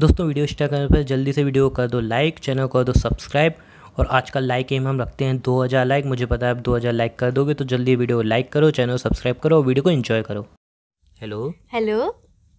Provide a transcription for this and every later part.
दोस्तों video start करने पर जल्दी से वीडियो कर दो लाइक चैनल कर दो सब्सक्राइब और आज का लाइक एम हम रखते हैं 2000 लाइक मुझे पता है आप 2000 लाइक कर दोगे तो जल्दी वीडियो लाइक करो चैनल सब्सक्राइब करो और वीडियो को एंजॉय करो हेलो हेलो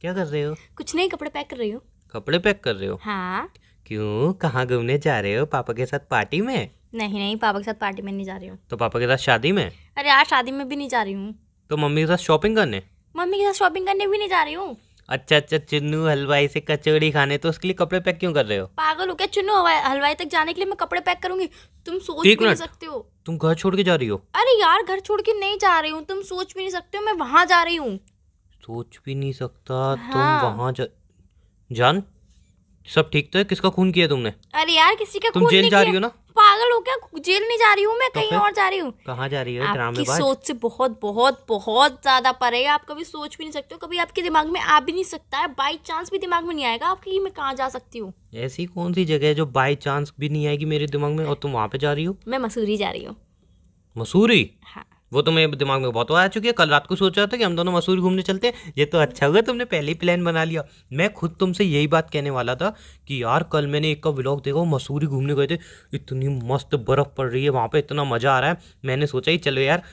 क्या कर रहे हो कुछ नहीं कपड़े पैक कर रही हूँ कपड़े पैक कर रहे हो हाँ क्यों कहाँ घूमने जा रहे हो पापा के साथ पार्टी में नहीं नहीं पापा के साथ पार्टी में नहीं जा रही हूँ तो पापा के साथ शादी में अरे यार शादी में भी नहीं जा रही हूँ तो मम्मी के साथ शॉपिंग करने मम्मी के साथ शॉपिंग करने भी नहीं जा रही हूँ अच्छा अच्छा चुन्नू हलवाई से कचौड़ी खाने तो उसके लिए कपड़े पैक क्यों कर रहे हो पागल हो क्या चुन्नू हलवाई तक जाने के लिए मैं कपड़े पैक करूंगी तुम सोच भी नहीं सकते हो तुम घर छोड़ के जा रही हो अरे यार घर छोड़ के नहीं जा रही हूँ तुम सोच भी नहीं सकते हो मैं वहाँ जा रही हूँ सोच भी नहीं सकता तुम हाँ। वहाँ जा जान सब ठीक तो है किसका खून किया तुमने अरे यार किसी का तुम जेल जा रही हो ना पागल हो क्या जेल नहीं जा रही हूँ मैं तो कहीं और जा रही हूँ कहाँ जा रही हो आपकी सोच से बहुत बहुत बहुत ज्यादा परे है आप कभी सोच भी नहीं सकते हो कभी आपके दिमाग में आ भी नहीं सकता है बाई चांस भी दिमाग में नहीं आएगा आपकी मैं कहाँ जा सकती हूँ ऐसी कौन सी जगह है जो बाई चांस भी नहीं आएगी मेरे दिमाग में और तुम वहाँ पे जा रही हो मैं मसूरी जा रही हूँ मसूरी हाँ वो तो मेरे दिमाग में बहुत आ चुकी है कल रात को सोच रहा था कि हम दोनों मसूरी घूमने चलते हैं ये तो अच्छा हुआ तुमने पहले ही प्लान बना लिया मैं खुद तुमसे यही बात कहने वाला था कि यार कल मैंने एक का व्लॉग देखा वो मसूरी घूमने गए थे इतनी मस्त बर्फ़ पड़ रही है वहाँ पर इतना मज़ा आ रहा है मैंने सोचा ही चलो यार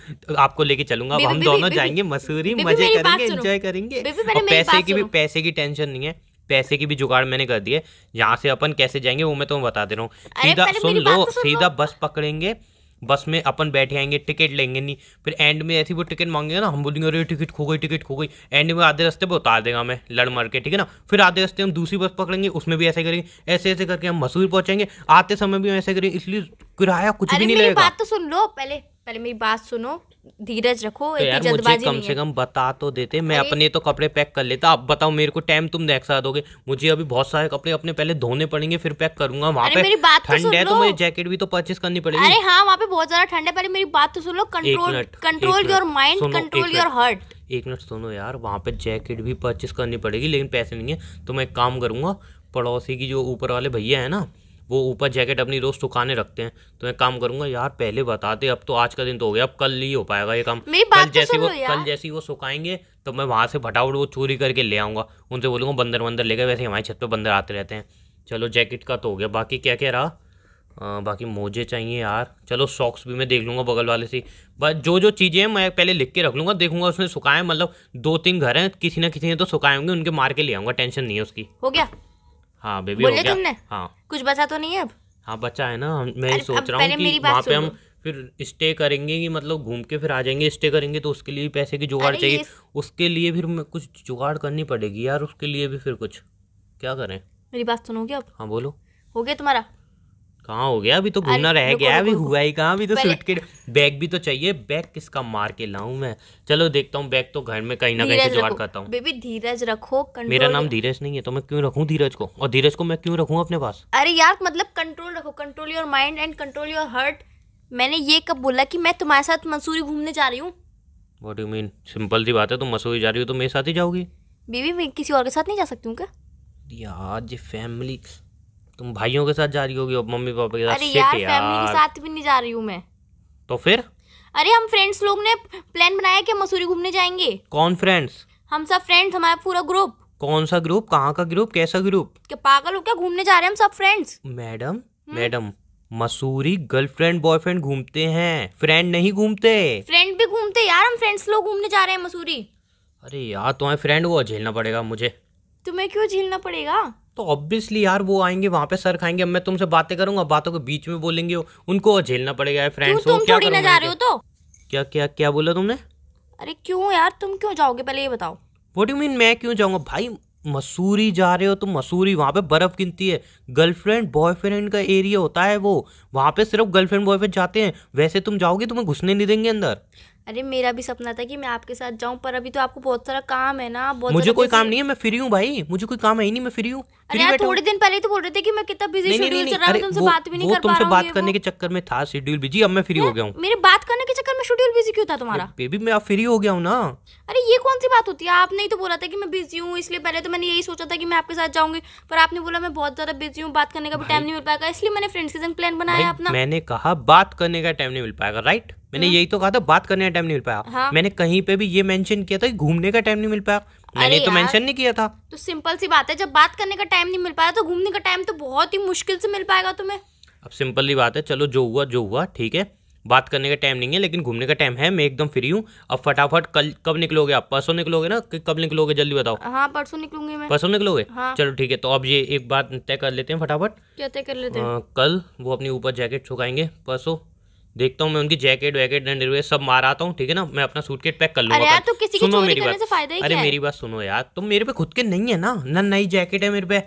आपको लेके चलूंगा अब हम दोनों जाएंगे मसूरी मज़े करेंगे इन्जॉय करेंगे पैसे की भी पैसे की टेंशन नहीं है पैसे की भी जुगाड़ मैंने कर दिए यहाँ से अपन कैसे जाएंगे वो मैं तुम्हें बता दे रहा हूँ सीधा सुन लो तो सीधा बस पकड़ेंगे बस में अपन बैठे आएंगे टिकट लेंगे नहीं फिर एंड में ऐसी वो टिकट मांगेगा ना हम बोलेंगे अरे टिकट खो गई टिकट खो गई एंड में आधे रास्ते पर उतार देगा हमें लड़ मर के ठीक है ना फिर आधे रास्ते हम दूसरी बस पकड़ेंगे उसमें भी ऐसे करेंगे ऐसे ऐसे करके हम मसूर पहुंचेंगे आते समय भी हम ऐसे करेंगे इसलिए किराया कुछ भी नहीं लगेगा बात तो सुन लो पहले पहले मेरी बात सुनो धीरज रखो तो, तो यार मुझे कम से कम बता तो देते मैं अपने तो कपड़े पैक कर लेता आप बताओ मेरे को टाइम तुम देख सा दोगे मुझे अभी बहुत सारे कपड़े अपने पहले धोने पड़ेंगे फिर पैक करूंगा वहाँ पे तो ठंड है तो मुझे जैकेट भी तो परचेज करनी पड़ेगी अरे हाँ वहाँ पे बहुत ज्यादा ठंड है पहले मेरी बात तो सुन लो control control your mind control your heart एक मिनट सुनो यार वहाँ पे जैकेट भी परचेज करनी पड़ेगी लेकिन पैसे नहीं है तो मैं एक काम करूंगा पड़ोसी की जो ऊपर वाले भैया है ना वो ऊपर जैकेट अपनी रोज़ सुखाने रखते हैं तो मैं काम करूँगा यार पहले बताते अब तो आज का दिन तो हो गया अब कल ही हो पाएगा ये काम कल तो जैसे वो कल ही वो सुखाएंगे तो मैं वहाँ से फटाफट वो चोरी करके ले आऊँगा उनसे बोलूँगा बंदर वंदर ले गए वैसे हमारी छत पर बंदर आते रहते हैं चलो जैकेट का तो हो गया बाकी क्या क्या रहा आ, बाकी मोजे चाहिए यार चलो सॉक्स भी मैं देख लूँगा बगल वाले से बस जो जो चीज़ें हैं मैं पहले लिख के रख लूँगा देखूंगा उसने सुखाए मतलब दो तीन घर हैं किसी ना किसी ने तो सुखाए होंगे उनके मार के ले आऊँगा टेंशन नहीं है उसकी हो गया हाँ बेबी हो गया हाँ कुछ बचा तो नहीं है अब हाँ बचा है ना मैं सोच रहा हूँ वहाँ पे हम फिर स्टे करेंगे कि मतलब घूम के फिर आ जाएंगे स्टे करेंगे तो उसके लिए पैसे की जुगाड़ चाहिए उसके लिए फिर कुछ जुगाड़ करनी पड़ेगी यार उसके लिए भी फिर कुछ क्या करें मेरी बात सुनोगे आप हाँ बोलो हो गया तुम्हारा कहाँ हो गया अभी तो घूमना रह गया अभी हुआ ही कहाँ अभी तो सूट के बैग भी तो चाहिए बैग किसका मार के लाऊ मैं चलो देखता हूँ बैग तो घर में कहीं ना कहीं से जुगाड़ करता हूँ बेबी धीरज रखो मेरा नाम धीरज नहीं है तो मैं क्यों रखू धीरज को और धीरज को मैं क्यों रखू अपने पास अरे यार मतलब कंट्रोल रखो control your mind and control your heart मैंने ये कब बोला कि मैं तुम्हारे साथ मसूरी घूमने जा रही हूँ वॉट यू मीन सिंपल सी बात है तुम मसूरी जा रही हो तो मेरे साथ ही जाओगी बेबी मैं किसी और के साथ नहीं जा सकती हूँ क्या यार ये फैमिली तुम भाइयों के साथ जा रही होगी और मम्मी पापा के साथ अरे यार फैमिली के साथ भी नहीं जा रही हूँ मैं तो फिर अरे हम फ्रेंड्स लोग ने प्लान बनाया कि मसूरी घूमने जाएंगे कौन फ्रेंड्स हम सब फ्रेंड्स हमारा पूरा ग्रुप कौन सा ग्रुप कहाँ का ग्रुप कैसा ग्रुप क्या पागल हो क्या घूमने जा रहे हैं हम सब फ्रेंड्स मैडम हम्म? मैडम मसूरी गर्लफ्रेंड बॉयफ्रेंड घूमते हैं फ्रेंड नहीं घूमते फ्रेंड भी घूमते यार हम फ्रेंड्स लोग घूमने जा रहे हैं मसूरी अरे यार तुम्हें फ्रेंड वो झेलना पड़ेगा मुझे तुम्हें क्यों झेलना पड़ेगा तो ऑब्वियसली यार वो आएंगे वहाँ पे सर खाएंगे अब मैं तुमसे बातें करूंगा बातों के बीच में बोलेंगे उनको झेलना पड़ेगा फ्रेंड्स तुम क्या थोड़ी ना जा रहे हो तो क्या क्या क्या बोला तुमने अरे क्यों यार तुम क्यों जाओगे पहले ये बताओ वॉट यू मीन मैं क्यों जाऊंगा भाई मसूरी जा रहे हो तो मसूरी वहाँ पे बर्फ़ गिनती है गर्लफ्रेंड बॉयफ्रेंड का एरिया होता है वो वहाँ पे सिर्फ गर्लफ्रेंड बॉयफ्रेंड जाते हैं वैसे तुम जाओगे तुम्हें घुसने नहीं देंगे अंदर अरे मेरा भी सपना था कि मैं आपके साथ जाऊं पर अभी तो आपको बहुत सारा काम है ना बहुत मुझे कोई काम नहीं है मैं फ्री हूँ भाई मुझे कोई काम है ही नहीं मैं फ्री हूँ थोड़े दिन पहले तो बोल रहे थे कि मैं कितना बिजी शेड्यूल चल रहा हूँ तुमसे बात भी नहीं कर पा रहा हूँ तुमसे बात करने के चक्कर में था शेड्यूल बिजी अब मैं फ्री हो गया हूँ मेरे बात करने के चक्कर शेड्यूल बिजी क्यों था तुम्हारा बेबी मैं फ्री हो गया हूँ ना अरे ये कौन सी बात होती है आपने ही तो बोला था कि मैं बिजी हूँ इसलिए पहले तो मैंने यही सोचा था कि मैं आपके साथ जाऊंगी पर आपने बोला मैं बहुत ज्यादा बिजी हूँ बात करने का भी टाइम नहीं मिल पाएगा इसलिए मैंने फ्रेंड्स के संग प्लान बनाया अपना मैंने कहा बात करने का टाइम नहीं मिल पाएगा राइट मैंने हाँ। यही तो कहा था बात करने का टाइम नहीं मिल पाया हाँ? मैंने कहीं पे भी ये मेंशन किया था कि घूमने का टाइम नहीं मिल पाया मैंने तो मेंशन नहीं किया था तो सिंपल सी बात है जब बात करने का टाइम नहीं मिल पाया तो घूमने का टाइम तो बहुत ही मुश्किल से मिल पाएगा तुम्हें अब सिंपल ही बात है चलो जो हुआ जो हुआ ठीक है बात करने का टाइम नहीं है लेकिन घूमने का टाइम है मैं एकदम फ्री हूँ अब फटाफट कल कब निकलोगे आप परसों निकलोगे ना कब निकलोगे जल्दी बताओ हाँ परसों निकलोगे मैं परसों निकलोगे हाँ। चलो ठीक है तो अब ये एक बात तय कर लेते हैं फटाफट क्या तय कर लेते हैं कल वो अपने ऊपर जैकेट छुकाएंगे परसों देखता हूँ मैं उनकी जैकेट वैकेट अंडरवेयर सब मार आता हूँ ठीक है ना मैं अपना सूटकेट पैक कर लूँगा अरे यार तो किसी की चोरी करने से फायदा ही अरे मेरी बात सुनो यार तुम मेरे पे खुद के नहीं है ना ना नई जैकेट है मेरे पे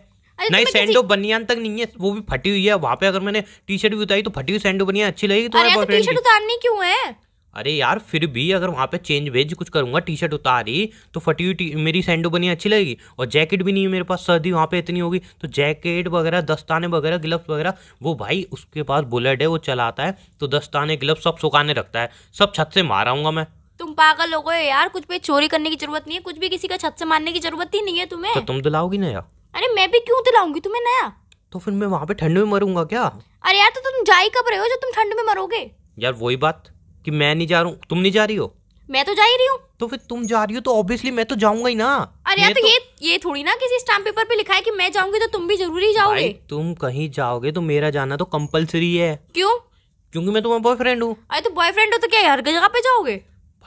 नहीं सैंडो बनियान तक नहीं है वो भी फटी हुई है वहाँ पे अगर मैंने टी शर्ट भी उतारी तो फटी हुई सैंडो बनियान अच्छी लगेगी तुम्हारे बॉयफ्रेंड की उतारनी क्यों है अरे यार फिर भी अगर वहाँ पे चेंज भेज कुछ करूंगा टी शर्ट उतारी तो फटी हुई मेरी सैंडो बनी अच्छी लगेगी और जैकेट भी नहीं है मेरे पास सर्दी वहाँ पे इतनी होगी तो जैकेट वगैरह दस्ताने वगैरह ग्लव्स वगैरह वो भाई उसके पास बुलेट है वो चलाता है तो दस्ताने ग्लव्स सब सुखाने रखता है सब छत से माराऊंगा मैं तुम पागल हो गए यार कुछ भी चोरी करने की जरूरत नहीं है कुछ भी किसी का छत से मारने की जरूरत ही नहीं है तुम्हें तो तुम दिलाओगी ना यार अरे मैं भी क्यों दिलाऊंगी तुम्हें नया तो फिर मैं वहाँ पे ठंड में मरूंगा क्या अरे यार तो तुम जा ही कब रहे हो जो तुम ठंड में मरोगे यार वही बात कि मैं नहीं जा रहा हूँ तुम नहीं जा रही हो मैं तो जा ही रही हूँ तो फिर तुम जा रही हो तो ऑब्वियसली मैं तो जाऊंगा ही ना अरे यार तो, तो ये ये थोड़ी ना किसी स्टाम्प पेपर पे लिखा है कि मैं जाऊंगी तो तुम भी जरूरी जाओगे तुम कहीं जाओगे तो मेरा जाना तो कम्पल्सरी है क्यों क्योंकि मैं तुम्हारा बॉयफ्रेंड हूँ अरे तो बॉयफ्रेंड हो तो क्या हर जगह पे जाओगे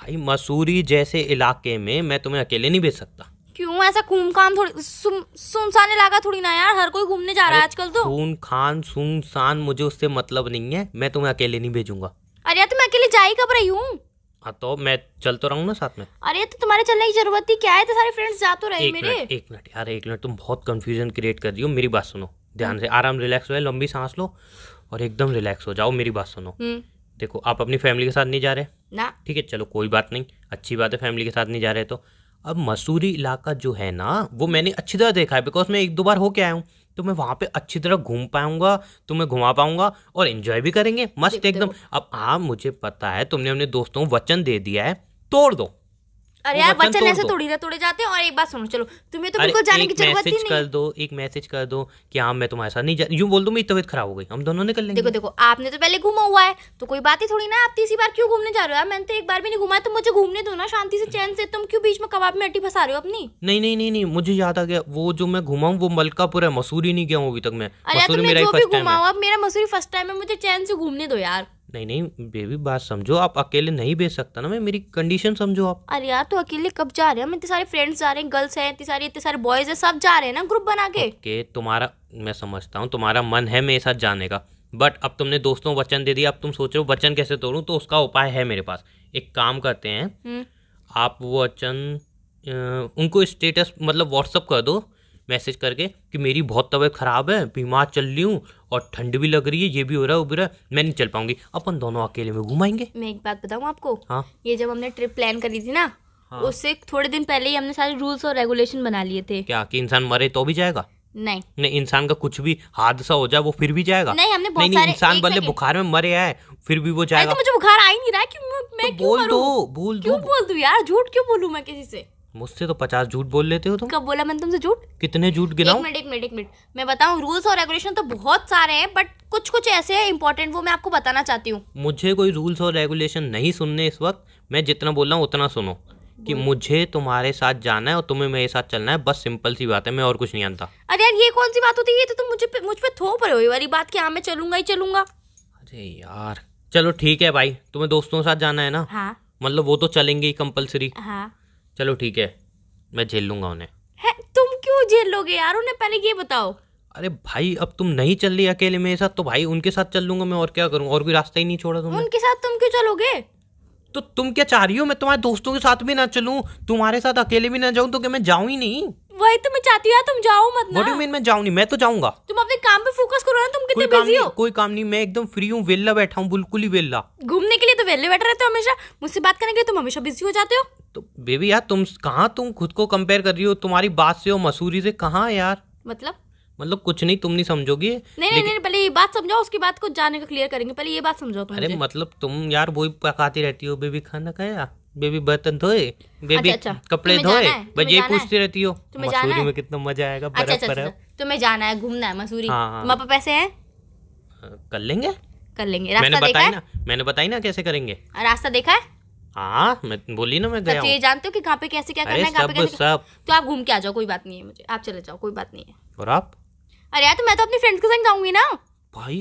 भाई मसूरी जैसे इलाके में मैं तुम्हें अकेले नहीं भेज सकता क्यों ऐसा खून खान थोड़ी सुनसान इलाका थोड़ी ना यार हर कोई घूमने जा रहा है आजकल तो खून खान सुनसान मुझे उससे मतलब नहीं है मैं तुम्हें अकेले नहीं भेजूंगा अरे यार तुम्हें तो अकेले जा ही कब रही हूँ हाँ तो मैं चल तो रहा हूँ ना साथ में अरे तो तुम्हारे चलने की जरूरत थी क्या है तो सारे फ्रेंड्स जा तो रहे मेरे एक मिनट यार एक मिनट तुम बहुत कंफ्यूजन क्रिएट कर रही हो मेरी बात सुनो ध्यान हम्म। से आराम रिलैक्स हो लंबी सांस लो और एकदम रिलैक्स हो जाओ मेरी बात सुनो हम्म। देखो आप अपनी फैमिली के साथ नहीं जा रहे ना ठीक है चलो कोई बात नहीं अच्छी बात है फैमिली के साथ नहीं जा रहे तो अब मसूरी इलाका जो है ना वो मैंने अच्छी तरह देखा है बिकॉज मैं एक दो बार होके आया हूँ तो मैं वहाँ पे अच्छी तरह घूम पाऊंगा तुम्हें तो घुमा पाऊंगा और इन्जॉय भी करेंगे मस्त एकदम अब आप मुझे पता है तुमने अपने दोस्तों वचन दे दिया है तोड़ दो अरे यार वचन ऐसे थोड़ी ना तोड़े जाते हैं और एक बात सुनो चलो तुम्हें तो बिल्कुल जाने की जरूरत ही नहीं कर दो एक मैसेज कर दो कि हाँ मैं तुम्हारे साथ नहीं यूं बोल दो मेरी तबीयत खराब हो गई हम दोनों निकल लेंगे देखो देखो आपने तो पहले घूमा हुआ है तो कोई बात ही थोड़ी ना आप तीसरी तो बार क्यों घूमने जा रहे हो यार मैंने तो एक बार भी नहीं घूमा तो मुझे घूमने दो ना शांति से चैन से तुम क्यों बीच में कबाब में अट्टी फंसा रहे हो अपनी नहीं नहीं नहीं नहीं मुझे याद आ गया वो जो मैं घुमा हूँ वो मलकापुर है मसूरी नहीं गया हूँ अभी तक मैं अरे तो जो भी घुमा मेरा मसूरी फर्स्ट टाइम है मुझे चैन से घूमने दो यार नहीं नहीं बेबी बात समझो आप अकेले नहीं भेज सकता ना मैं मेरी कंडीशन समझो आप अरे यार तो अकेले कब जा रहे हैं हम इतने सारे फ्रेंड्स जा रहे हैं गर्ल्स हैं इतने सारे इतने सारे बॉयज हैं सब जा रहे हैं ना ग्रुप बना के ओके तुम्हारा मैं समझता हूँ तुम्हारा मन है मेरे साथ जाने का बट अब तुमने दोस्तों वचन दे दिया अब तुम सोच रहे हो वचन कैसे तोड़ूँ तो उसका उपाय है मेरे पास एक काम करते हैं हम्म। आप वो वचन उनको स्टेटस मतलब व्हाट्सअप कर दो मैसेज करके कि मेरी बहुत तबीयत ख़राब है बीमार चल रही हूँ और ठंड भी लग रही है ये भी हो रहा है वो भी रहा है मैं नहीं चल पाऊंगी अपन दोनों अकेले में घुमाएंगे मैं एक बात बताऊँ आपको हाँ ये जब हमने ट्रिप प्लान करी थी ना हाँ। उससे थोड़े दिन पहले ही हमने सारे रूल्स और रेगुलेशन बना लिए थे क्या कि इंसान मरे तो भी जाएगा नहीं नहीं इंसान का कुछ भी हादसा हो जाए वो फिर भी जाएगा नहीं हमने बहुत नहीं, नहीं इंसान बल्ले बुखार में मरे है फिर भी वो जाएगा तो मुझे बुखार आ ही नहीं रहा क्यों मैं तो क्यों बोल दो बोल दो क्यों बोल दो यार झूठ क्यों बोलू मैं किसी से मुझसे तो पचास झूठ बोल लेते हो तुम कब बोला मैंने तुमसे झूठ कितने झूठ गिना एक मिनट एक मिनट एक मिनट मैं बताऊँ रूल्स और रेगुलेशन तो बहुत सारे हैं बट कुछ कुछ ऐसे हैं इंपॉर्टेंट वो मैं आपको बताना चाहती हूँ मुझे कोई रूल्स और रेगुलेशन नहीं सुनने इस वक्त मैं जितना बोल रहा हूँ उतना सुनो कि मुझे तुम्हारे साथ जाना है और तुम्हें मेरे साथ चलना है बस सिंपल सी बात है मैं और कुछ नहीं जानता अरे यार ये कौन सी बात होती है ये तो तुम मुझे मुझ पर थोप रहे हो ये वाली बात कि हाँ मैं चलूंगा ही चलूंगा अरे यार चलो ठीक है भाई तुम्हें दोस्तों के साथ जाना है ना हाँ। मतलब वो तो चलेंगे ही कंपल्सरी हाँ चलो ठीक है मैं झेल लूंगा उन्हें है, तुम क्यों झेल लोगे यार उन्हें पहले ये बताओ अरे भाई अब तुम नहीं चल रही अकेले मेरे साथ तो भाई उनके साथ चल लूंगा मैं और क्या करूँ और कोई रास्ता ही नहीं छोड़ा तुमने उनके साथ तुम क्यों चलोगे तो तुम क्या चाह रही हो मैं तुम्हारे दोस्तों के साथ भी ना चलूं तुम्हारे साथ अकेले भी ना जाऊं तो क्या मैं जाऊं ही नहीं वही तो मैं चाहती हूँ तुम जाओ मत ना मैं जाऊं नहीं मैं तो जाऊंगा तुम अपने काम पे फोकस करो ना तुम कितने बिजी हो कोई काम नहीं मैं एकदम फ्री हूँ वेला बैठा हूँ बिल्कुल ही वेला घूमने के लिए तो वेले बैठे रहते हो हमेशा मुझसे बात करने के लिए तुम हमेशा बिजी हो जाते हो तो बेबी यार तुम कहाँ तुम खुद को कंपेयर कर रही हो तुम्हारी बात से हो मसूरी से कहाँ यार मतलब मतलब कुछ नहीं तुम नहीं समझोगी नहीं नहीं नहीं पहले ये बात समझाओ उसके बाद कुछ जाने का क्लियर करेंगे पहले ये बात समझाओ अरे मतलब तुम यार वो पकाती रहती हो बेबी खाना खाया बेबी बर्तन धोए बेबी अच्छा, अच्छा। कपड़े धोए बस ये पूछती रहती हो मसूरी में कितना मजा आएगा अच्छा, बर्फ बर्फ अच्छा, अच्छा, तुम्हें जाना है घूमना है मसूरी हाँ, हाँ। पापा पैसे है हाँ, कर लेंगे कर लेंगे रास्ता मैंने बताया ना मैंने बताई ना कैसे करेंगे रास्ता देखा है हाँ मैं बोली ना मैं गया अच्छा, ये जानते हो कि कहाँ पे कैसे क्या करना है कहाँ पे कैसे सब तो आप घूम के आ जाओ कोई बात नहीं है मुझे आप चले जाओ कोई बात नहीं है और आप अरे यार तो मैं तो अपनी फ्रेंड्स के संग जाऊंगी ना भाई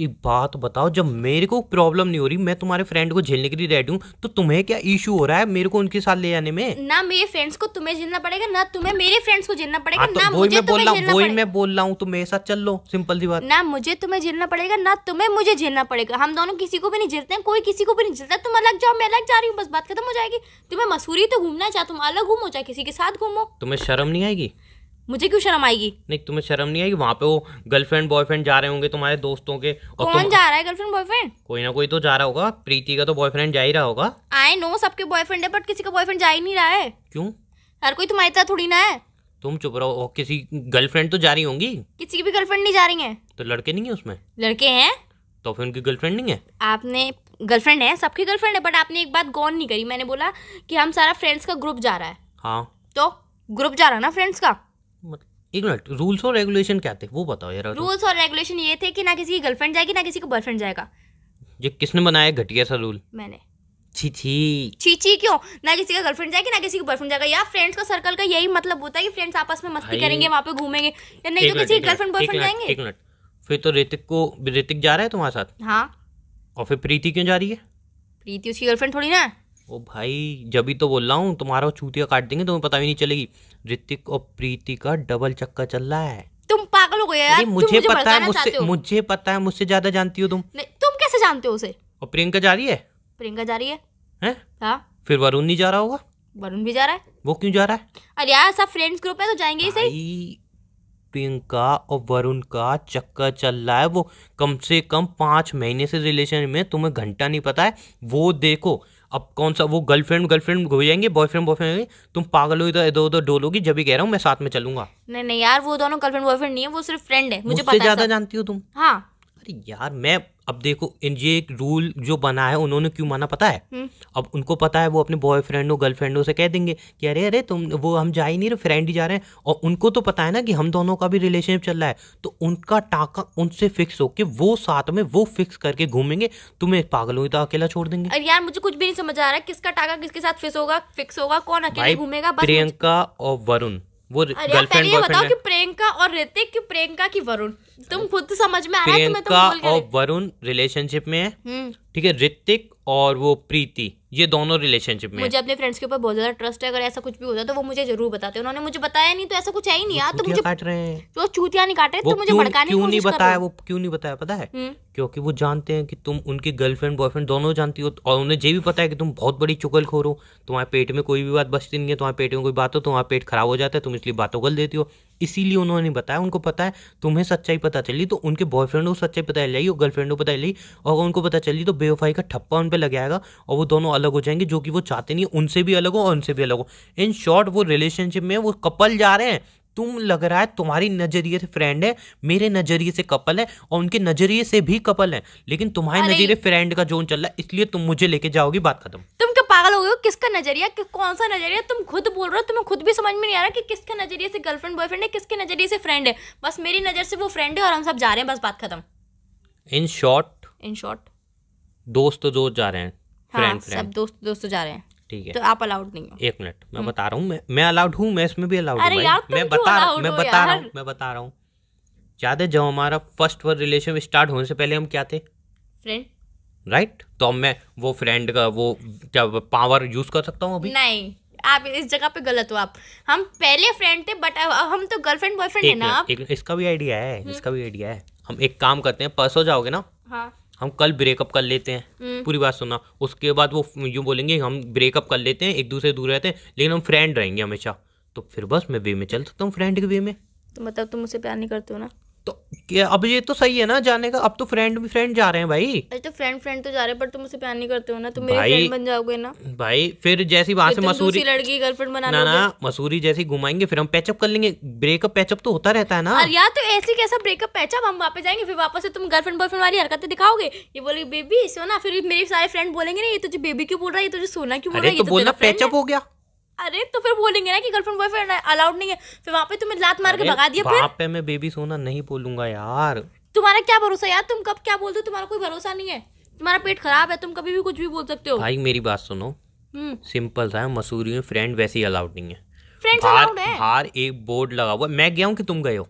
एक बात बताओ जब मेरे को प्रॉब्लम नहीं हो रही मैं तुम्हारे फ्रेंड को झेलने के लिए रेडी हूँ तो तुम्हें क्या इशू हो रहा है मेरे को उनके साथ ले जाने में ना मेरे फ्रेंड्स को तुम्हें झेलना पड़ेगा ना तुम्हें मेरे फ्रेंड्स को झेलना पड़ेगा हाँ, तो ना मुझे मैं बोल रहा हूँ मैं बोल रहा हूँ तो मेरे साथ चल लो सिंपल सी बात ना मुझे तुम्हें झेलना पड़ेगा ना तुम्हें मुझे झेलना पड़ेगा हम दोनों किसी को भी नहीं झेलते हैं कोई किसी को भी नहीं झेलता तुम अलग जाओ मैं अलग जा रही हूँ बस बात खत्म हो जाएगी तुम्हें मसूरी तो घूमना चाहे तुम अलग घूमो चाहे किसी के साथ घूमो तुम्हें शर्म नहीं आएगी मुझे क्यों शर्म आएगी नहीं तुम्हें शर्म नहीं आएगी वहाँ पे वो गर्लफ्रेंड बॉयफ्रेंड जा रहे होंगे तुम्हारे दोस्तों के और कौन जा रहा है गर्लफ्रेंड बॉयफ्रेंड कोई ना कोई तो जा रहा होगा प्रीति का तो बॉयफ्रेंड जा ही रहा होगा आई नो सबके बॉयफ्रेंड है बट किसी का बॉयफ्रेंड जा ही नहीं रहा है क्यों हर कोई तुम्हारी तरह थोड़ी ना है तुम चुप रहो किसी गर्लफ्रेंड तो जा रही होंगी किसी की भी गर्लफ्रेंड नहीं जा रही है तो लड़के नहीं है उसमें लड़के हैं तो फिर उनकी गर्लफ्रेंड नहीं है आपने गर्लफ्रेंड है सबकी गर्लफ्रेंड है बट आपने एक बात गौन नहीं करी मैंने बोला कि हम सारा फ्रेंड्स का ग्रुप जा रहा है हाँ तो ग्रुप जा रहा है ना फ्रेंड्स का एक मिनट रूल्स और रेगुलेशन क्या थे वो बताओ यार रूल्स और रेगुलेशन ये थे कि ना किसी की गर्लफ्रेंड जाएगी ना किसी का बॉयफ्रेंड जाएगा ये किसने बनाया घटिया सा रूल मैंने छी छी क्यों ना किसी का गर्लफ्रेंड जाएगी ना किसी का बॉयफ्रेंड जाएगा या फ्रेंड्स का सर्कल का यही मतलब होता है कि फ्रेंड्स आपस में मस्ती करेंगे वहां पे घूमेंगे या नहीं तो किसी गर्लफ्रेंड बॉयफ्रेंड जाएंगे एक मिनट फिर तो ऋतिक को ऋतिक जा रहा है तुम्हारे साथ हाँ और फिर प्रीति क्यों जा रही है प्रीति उसकी गर्लफ्रेंड थोड़ी ना ओ भाई जब ही तो बोल रहा हूँ तुम्हारा वो चूतिया काट देंगे तुम्हें पता भी नहीं चलेगी ऋतिक और प्रीति का डबल चक्का चल रहा है तुम पागल हो गए यार मुझे, मुझे पता है मुझसे मुझे पता है मुझसे ज्यादा जानती हो तुम नहीं तुम कैसे जानते हो उसे और प्रियंका जा रही है प्रियंका जा रही है हैं हाँ फिर वरुण नहीं जा रहा होगा वरुण भी जा रहा है वो क्यों जा रहा है अरे यार सब फ्रेंड्स ग्रुप है तो जाएंगे ही सही प्रियंका और वरुण का चक्कर चल रहा है वो कम से कम पांच महीने से रिलेशन में तुम्हें घंटा नहीं पता है वो देखो अब कौन सा वो गर्लफ्रेंड गर्लफ्रेंड हो जाएंगे बॉयफ्रेंड बॉयफ्रेंड तुम पागल हो इधर इधर उधर डोलोगी जब भी कह रहा हूँ मैं साथ में चलूंगा नहीं नहीं यार वो दोनों गर्लफ्रेंड बॉयफ्रेंड नहीं है वो सिर्फ फ्रेंड है मुझे पता ज्यादा जानती हो तुम हाँ अरे यार मैं अब देखो ये एक रूल जो बना है उन्होंने क्यों माना पता है हम्म। अब उनको पता है वो अपने बॉयफ्रेंडों गर्लफ्रेंडों से कह देंगे कि अरे अरे तुम वो हम जा ही नहीं रहे फ्रेंड ही जा रहे हैं और उनको तो पता है ना कि हम दोनों का भी रिलेशनशिप चल रहा है तो उनका टाका उनसे फिक्स हो के वो साथ में वो फिक्स करके घूमेंगे तुम्हें पागल हुई तो अकेला छोड़ देंगे अरे यार मुझे कुछ भी नहीं समझ आ रहा है किसका टाका किसके साथ फिक्स होगा फिक्स होगा कौन अकेले घूमेगा प्रियंका और वरुण वो गर्लफ्रेंड ये बताओ कि प्रियंका और ऋतिक की प्रियंका की वरुण तुम खुद समझ में तो तो प्रियंका रहा और वरुण रिलेशनशिप में है हम्म। ठीक है ऋतिक और वो प्रीति ये दोनों रिलेशनशिप में मुझे अपने फ्रेंड्स के ऊपर बहुत ज्यादा ट्रस्ट है अगर ऐसा कुछ भी होता तो वो मुझे जरूर बताते उन्होंने मुझे बताया नहीं तो ऐसा कुछ है ही नहीं यार तो मुझे काट रहे हैं जो चूतिया नहीं काट रहे तो मुझे भड़काने क्यों नहीं बताया वो क्यों नहीं बताया पता है हम्म। क्योंकि वो जानते हैं कि तुम उनकी गर्लफ्रेंड बॉयफ्रेंड दोनों जानती हो और उन्हें ये भी पता है कि तुम बहुत बड़ी चुगल खोर हो तुम्हारे पेट में कोई भी बात बचती नहीं है तुम्हारे पेट में कोई बात हो तुम्हारा पेट खराब हो जाता है तुम इसलिए बातों गल देती हो इसीलिए उन्होंने बताया उनको पता है तुम्हें सच्चाई पता चली तो उनके बॉयफ्रेंड को सच्चाई पता चल जाएगी और गर्लफ्रेंड को पता चली और उनको पता चली तो बेवफाई का ठप्पा उन पर लग जाएगा और वो दोनों अलग हो जाएंगे जो कि वो चाहते नहीं उनसे भी अलग हो और उनसे भी अलग हो इन शॉर्ट वो रिलेशनशिप में वो कपल जा रहे हैं तुम लग रहा है तुम्हारी नज़रिए से फ्रेंड है मेरे नज़रिए से कपल है और उनके नज़रिए से भी कपल है लेकिन तुम्हारे नज़रिए फ्रेंड का जोन चल रहा है इसलिए तुम मुझे लेके जाओगी बात खत्म तुम क्या पागल हो गए हो किसका नज़रिया कि कौन सा नज़रिया तुम खुद बोल रहे हो तुम्हें खुद भी समझ में नहीं आ रहा कि किसके नज़रिए से गर्लफ्रेंड बॉयफ्रेंड है किसके नज़रिए से फ्रेंड है बस मेरी नज़र से वो फ्रेंड है और हम सब जा रहे हैं बस बात खत्म इन शॉर्ट इन शॉर्ट दोस्त तो जो जा रहे हैं हाँ, सब दोस्त जा रहे हैं ठीक है तो आप अलाउड नहीं हो एक मिनट मैं हम्म। बता रहा हूँ मैं अलाउड हूँ मैं इसमें भी अलाउड हूँ मैं बता मैं बता रहा हूँ मैं बता रहा हूँ जब हमारा फर्स्ट वर्ड रिलेशन स्टार्ट होने से पहले हम क्या थे फ्रेंड राइट right? तो अब मैं वो फ्रेंड का वो क्या पावर यूज कर सकता हूँ अभी नहीं आप इस जगह पे गलत हो आप हम पहले फ्रेंड थे बट हम तो गर्लफ्रेंड बॉयफ्रेंड है ना इसका भी आइडिया है हम्म। इसका भी आइडिया है हम एक काम करते हैं परसों जाओगे ना हाँ हम कल ब्रेकअप कर लेते हैं हम्म। पूरी बात सुना उसके बाद वो यूँ बोलेंगे हम ब्रेकअप कर लेते हैं एक दूसरे से दूर रहते हैं लेकिन हम फ्रेंड रहेंगे हमेशा तो फिर बस मैं वे में चल सकता हूँ फ्रेंड के वे में तो मतलब तुम मुझसे प्यार नहीं करते हो ना तो क्या अब ये तो सही है ना जाने का अब तो फ्रेंड भी फ्रेंड जा रहे हैं भाई अरे तो फ्रेंड फ्रेंड तो जा रहे हैं पर तुम उसे प्यार नहीं करते हो ना तुम मेरे फ्रेंड बन जाओगे ना भाई फिर जैसी वहां से मसूरी लड़की गर्लफ्रेंड बना ना ना मसूरी जैसी घुमाएंगे फिर हम पैचअप कर लेंगे ब्रेकअप पैचअप तो होता रहता है ना अरे यार तो ऐसे कैसा ब्रेकअप पैचअप हम वापस जाएंगे फिर वापस से तुम गर्लफ्रेंड बॉयफ्रेंड वाली हरकतें दिखाओगे ये बोलेगी बेबी सोना फिर मेरे सारे फ्रेंड बोलेंगे ना ये तुझे बेबी क्यों बोल रहा है ये तुझे सोना क्यों बोल रहा है ये तो, तो बोलना पैचअप हो गया अरे तो फिर बोलेंगे ना कि गर्लफ्रेंड बॉयफ्रेंड अलाउड नहीं है फिर वहाँ पे तुम्हें लात मार के भगा दिया वहाँ पे मैं बेबी सोना नहीं बोलूंगा यार तुम्हारा क्या भरोसा यार तुम कब क्या बोलते हो तुम्हारा कोई भरोसा नहीं है तुम्हारा पेट खराब है तुम कभी भी कुछ भी बोल सकते हो भाई मेरी बात सुनो हम्म। सिंपल था मसूरी में फ्रेंड वैसे ही अलाउड नहीं है फ्रेंड्स अलाउड है बाहर एक बोर्ड लगा हुआ मैं गया हूँ कि तुम गए हो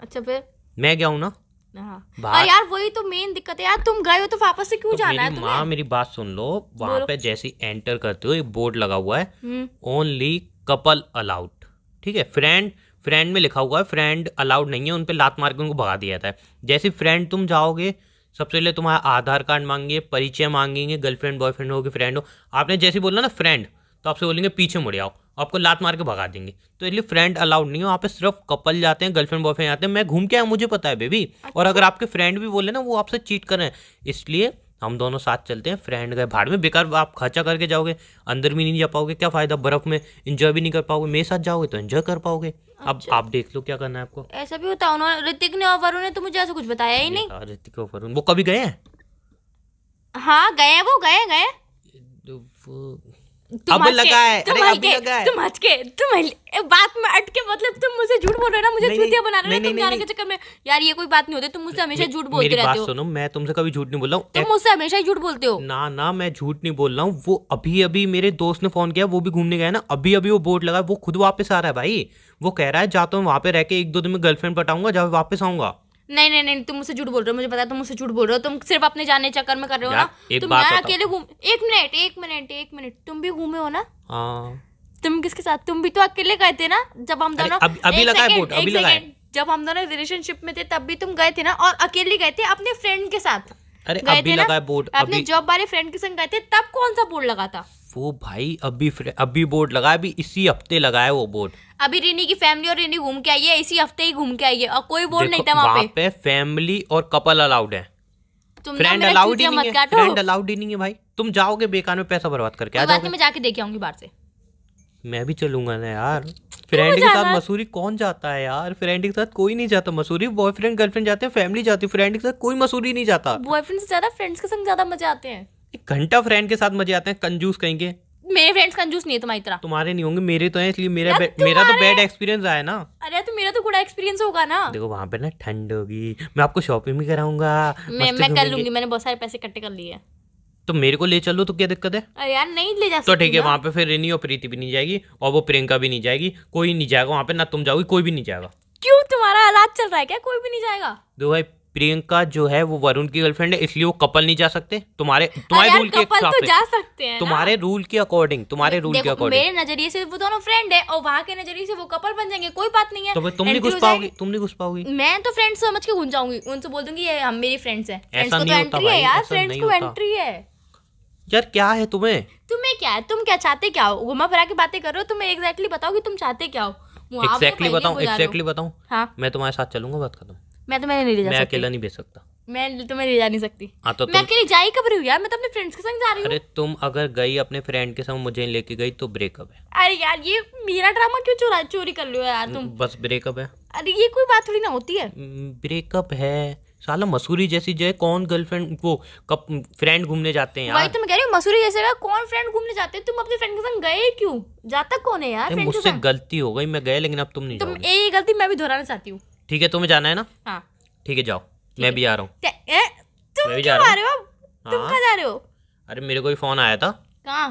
अच्छा फिर मैं गया हूँ ना हाँ। यार वही तो मेन दिक्कत है यार तुम गए हो तो वापस से क्यों तो जाना है तुम्हें माँ मेरी बात सुन लो वहां पे जैसे एंटर करते हो एक बोर्ड लगा हुआ है ओनली कपल अलाउड ठीक है फ्रेंड फ्रेंड में लिखा हुआ है फ्रेंड अलाउड नहीं है उन लात मार के उनको भगा दिया जाता है जैसे फ्रेंड तुम जाओगे सबसे पहले तुम्हारा आधार कार्ड मांगेंगे परिचय मांगेंगे गर्लफ्रेंड बॉयफ्रेंड हो कि फ्रेंड हो आपने जैसे बोला ना फ्रेंड तो आपसे बोलेंगे पीछे मुड़ आओ आपको लात मार के भगा देंगे तो इसलिए फ्रेंड अलाउड नहीं हो आप सिर्फ कपल जाते हैं गर्लफ्रेंड बॉयफ्रेंड जाते हैं मैं घूम के आया मुझे पता है बेबी अच्छा। और अगर आपके फ्रेंड भी बोले ना वो आपसे चीट करें इसलिए हम दोनों साथ चलते हैं फ्रेंड गए भाड़ में बेकार आप खर्चा करके जाओगे अंदर भी नहीं जा पाओगे क्या फ़ायदा बर्फ़ में इन्जॉय भी नहीं कर पाओगे मेरे साथ जाओगे तो इंजॉय कर पाओगे अब अच्छा। आप देख लो क्या करना है आपको ऐसा भी होता उन्होंने ऋतिक ने और वरुण ने तो मुझे ऐसा कुछ बताया ही नहीं हाँ, ऋतिक और वरुण वो कभी गए हैं हाँ गए वो गए गए तुम अब लगा है तुम हटके तुम हटके तुम बात में अटके मतलब तुम मुझे झूठ बोल रहे हो ना मुझे चूतिया बना रहे हो तुम जाने के चक्कर में यार ये कोई बात नहीं होती तुम मुझसे हमेशा झूठ बोलते रहते हो मेरी बात सुनो मैं तुमसे कभी झूठ नहीं बोल रहा हूं तुम मुझसे हमेशा झूठ बोलते हो ना ना मैं झूठ नहीं बोल रहा हूं वो अभी अभी मेरे दोस्त ने फोन किया वो भी घूमने गया ना अभी अभी वो बोर्ड लगा वो खुद वापस आ रहा है भाई वो कह रहा है जाता हूँ वहां पे रह के एक दो दिन में गर्लफ्रेंड पटाऊंगा जब वापस आऊंगा नहीं नहीं नहीं तुम मुझसे झूठ बोल रहे हो मुझे पता है तुम मुझसे झूठ बोल रहे हो तुम सिर्फ अपने जाने चक्कर में कर रहे हो ना तुम यार अकेले घूम एक मिनट एक मिनट एक मिनट तुम भी घूमे हो ना हाँ। तुम किसके साथ तुम भी तो अकेले गए थे ना जब हम दोनों अभी लगाए वोट अभी लगाए जब हम दोनों रिलेशनशिप में थे तब भी तुम गए थे ना और अकेले गए थे अपने फ्रेंड के साथ अरे अभी लगाए बोर्ड अपने जॉब वाले फ्रेंड के संग गए थे तब कौन सा बोर्ड लगा था वो भाई अभी अभी बोर्ड लगाया अभी इसी हफ्ते लगाया वो बोर्ड अभी रिनी की फैमिली और रिनी घूम के आई है इसी हफ्ते ही घूम के आई है और कोई बोर्ड नहीं था वहाँ पे।, पे फैमिली और कपल अलाउड है फ्रेंड अलाउड ही नहीं है फ्रेंड अलाउड ही नहीं है भाई तुम जाओगे बेकार में पैसा बर्बाद करके आ जाओगे मैं जाके देख आऊंगी बाहर से मैं भी चलूंगा ना यार फ्रेंड के साथ मसूरी कौन जाता है यार फ्रेंड के साथ कोई नहीं जाता मसूरी बॉयफ्रेंड गर्लफ्रेंड जाते हैं फैमिली जाती है फ्रेंड के साथ कोई मसूरी नहीं जाता बॉयफ्रेंड से ज्यादा फ्रेंड्स के संग ज्यादा मजा आते हैं घंटा फ्रेंड के साथ मजे आते हैं कंजूस कहेंगे मेरे फ्रेंड्स कंजूस नहीं है तुम्हारी तरह तुम्हारे नहीं होंगे मेरे तो हैं इसलिए मेरा मेरा तो बैड एक्सपीरियंस आया ना अरे तो मेरा तो बुरा एक्सपीरियंस होगा ना देखो वहाँ पे ना ठंड होगी मैं आपको शॉपिंग भी कराऊंगा मैं मैं कर लूंगी मैंने बहुत सारे पैसे इकट्ठे कर लिए तो मेरे को ले चलो तो क्या दिक्कत है अरे यार नहीं ले जा सकते तो ठीक है वहाँ पे फिर रिनी और प्रीति भी नहीं जाएगी और वो प्रियंका भी नहीं जाएगी कोई नहीं जाएगा वहाँ पे ना तुम जाओगी कोई भी नहीं जाएगा क्यों तुम्हारा हालात चल रहा है क्या कोई भी नहीं जाएगा दो भाई प्रियंका जो है वो वरुण की गर्लफ्रेंड है इसलिए वो कपल नहीं जा सकते तुम्हारे तुम्हारे रूल के तो जा सकते हैं तुम्हारे रूल के अकॉर्डिंग तुम्हारे रूल के अकॉर्डिंग मेरे नजरिए से वो दोनों फ्रेंड है और वहाँ के नजरिए से वो कपल बन जाएंगे कोई बात नहीं है तो तुम नहीं घुस पाओगी तुम नहीं घुस पाओगी मैं तो फ्रेंड समझ के घूम जाऊंगी उनसे बोल दूंगी हम मेरी फ्रेंड्स तो है ऐसा नहीं होता है यार फ्रेंड्स को एंट्री है यार क्या है तुम्हें तुम्हें क्या है तुम क्या चाहते क्या हो घुमा फिरा के बातें कर रहे हो तुम्हें एग्जैक्टली बताओ कि तुम चाहते क्या हो एग्जैक्टली बताऊं एग्जैक्टली बताऊं मैं तुम्हारे साथ चलूंगा बात खत्म मैं तो मैं नहीं ले जा मैं अकेला नहीं भेज सकता मैं तो मैं ले जा नहीं सकती हाँ तो मैं अकेले जा ही कब रही हूँ यार मैं तो अपने फ्रेंड्स के संग जा रही हूँ अरे तुम अगर गई अपने फ्रेंड के संग मुझे लेके गई तो ब्रेकअप है अरे यार ये मेरा ड्रामा क्यों चोरा चोरी कर लियो यार तुम बस ब्रेकअप है अरे ये कोई बात थोड़ी ना होती है ब्रेकअप हम्म, है साला मसूरी जैसी जगह कौन गर्लफ्रेंड वो कब फ्रेंड घूमने जाते हैं यार वही तो मैं कह रही हूँ मसूरी जैसे जगह कौन फ्रेंड घूमने जाते हैं तुम अपने फ्रेंड के संग गए क्यों जाता कौन है यार मुझसे गलती हो गई मैं गए लेकिन अब तुम नहीं तुम ये गलती मैं भी दोहराना चाहती हूँ ठीक है तुम्हें जाना है ना हाँ। ठीक है जाओ मैं भी आ रहा हूँ हाँ। अरे मेरे को फोन आया था कहाँ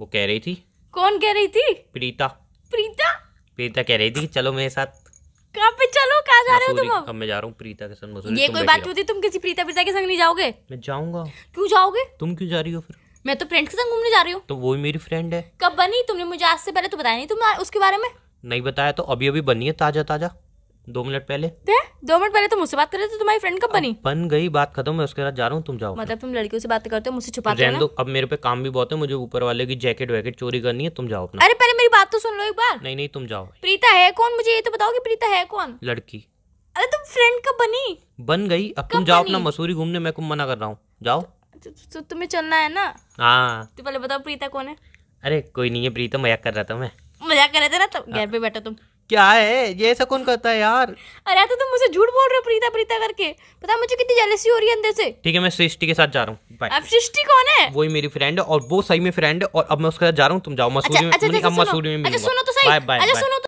वो कह रही थी कौन कह रही थी प्रीता प्रीता प्रीता कह रही थी चलो मेरे साथ कहाँ पे चलो कहाँ जा रहे हो तुम अब मैं जा रहा हूँ प्रीता के संग मसूरी ये कोई बात होती तुम किसी प्रीता प्रीता के संग नहीं जाओगे मैं जाऊंगा क्यों जाओगे तुम क्यों जा रही हो फिर मैं तो फ्रेंड के संग घूमने जा रही हूँ तो वो ही मेरी फ्रेंड है कब बनी तुमने मुझे आज से पहले तो बताया नहीं तुम उसके बारे में नहीं बताया तो अभी अभी बनी है ताजा ताजा दो मिनट पहले ते? दो मिनट पहले तो मुझसे बात कर रहे थे तो तुम्हारी फ्रेंड कब बनी बन गई बात खत्म मैं उसके साथ जा रहा हूँ तुम जाओ मतलब तुम लड़कियों से बात करते हो मुझसे छुपा छुपाते दो अब मेरे पे काम भी बहुत है मुझे ऊपर वाले की जैकेट वैकेट चोरी करनी है तुम जाओ अपना अरे पहले मेरी बात तो सुन लो एक बार नहीं नहीं तुम जाओ प्रीता है कौन मुझे ये तो बताओ की प्रीता है कौन लड़की अरे तुम फ्रेंड कब बनी बन गई अब तुम जाओ अपना मसूरी घूमने मैं मना कर रहा हूँ जाओ तो, तो, तुम्हें चलना है ना हाँ तुम पहले बताओ प्रीता कौन है अरे कोई नहीं है प्रीता मजाक कर रहा था मैं मजाक कर रहे थे ना हाँ। घर पे बैठा तुम क्या है ये ऐसा कौन करता है यार अरे तो तुम मुझे झूठ बोल रहे हो प्रीता प्रीता करके पता मुझे कितनी जलसी हो रही है अंदर से ठीक है मैं सृष्टि के साथ जा रहा हूँ अब सृष्टि कौन है वही मेरी फ्रेंड है और वो सही में फ्रेंड है और अब मैं उसके साथ जा रहा हूँ तुम जाओ मसूरी अच्छा, में अच्छा, अच्छा, सुनो तो सही सुनो तो